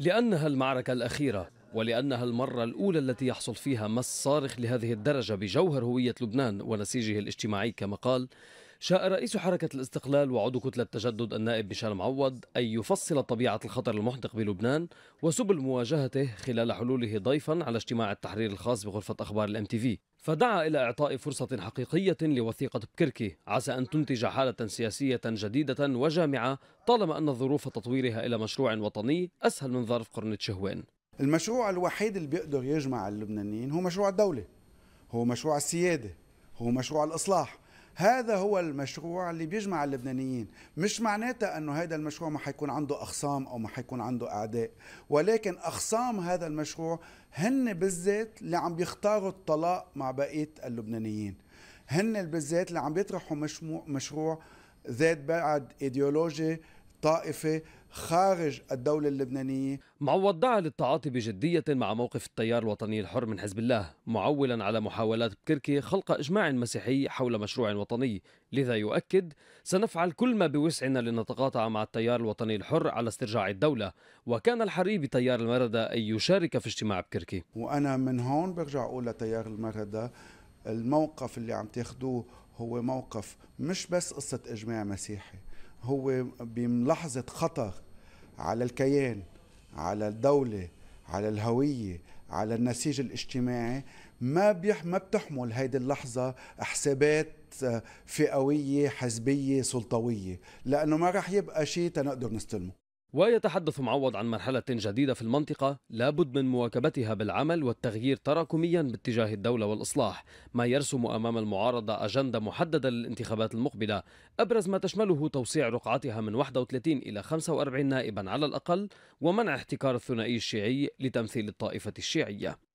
لأنها المعركة الأخيرة ولأنها المرة الأولى التي يحصل فيها مس صارخ لهذه الدرجة بجوهر هوية لبنان ونسيجه الاجتماعي كما قال شاء رئيس حركة الاستقلال وعضو كتلة التجدد النائب بشار معوض أن يفصل طبيعة الخطر المحدق بلبنان وسبل مواجهته خلال حلوله ضيفا على اجتماع التحرير الخاص بغرفة أخبار الام تي في فدعا إلى إعطاء فرصة حقيقية لوثيقة بكركي عسى أن تنتج حالة سياسية جديدة وجامعة طالما أن ظروف تطويرها إلى مشروع وطني أسهل من ظرف قرن تشهوان المشروع الوحيد اللي بيقدر يجمع اللبنانيين هو مشروع الدولة هو مشروع السيادة هو مشروع الإصلاح هذا هو المشروع اللي بيجمع اللبنانيين مش معناتها انه هذا المشروع ما حيكون عنده اخصام او ما حيكون عنده اعداء ولكن اخصام هذا المشروع هن بالذات اللي عم بيختاروا الطلاق مع بقيه اللبنانيين هن بالذات اللي عم بيطرحوا مشروع ذات بعد ايديولوجي طائفة خارج الدولة اللبنانية معوض دعا للتعاطي بجدية مع موقف التيار الوطني الحر من حزب الله معولا على محاولات بكركي خلق إجماع مسيحي حول مشروع وطني لذا يؤكد سنفعل كل ما بوسعنا لنتقاطع مع التيار الوطني الحر على استرجاع الدولة وكان الحري بتيار المردة أن يشارك في اجتماع بكركي وأنا من هون برجع أقول لتيار المردة الموقف اللي عم تاخدوه هو موقف مش بس قصة إجماع مسيحي هو بملاحظة خطر على الكيان على الدولة على الهوية على النسيج الاجتماعي ما بيح ما بتحمل هيدي اللحظة حسابات آه، فئوية حزبية سلطوية لأنه ما راح يبقى شيء تنقدر نستلمه ويتحدث معوض عن مرحلة جديدة في المنطقة لا بد من مواكبتها بالعمل والتغيير تراكميا باتجاه الدولة والإصلاح ما يرسم أمام المعارضة أجندة محددة للانتخابات المقبلة أبرز ما تشمله توسيع رقعتها من 31 إلى 45 نائبا على الأقل ومنع احتكار الثنائي الشيعي لتمثيل الطائفة الشيعية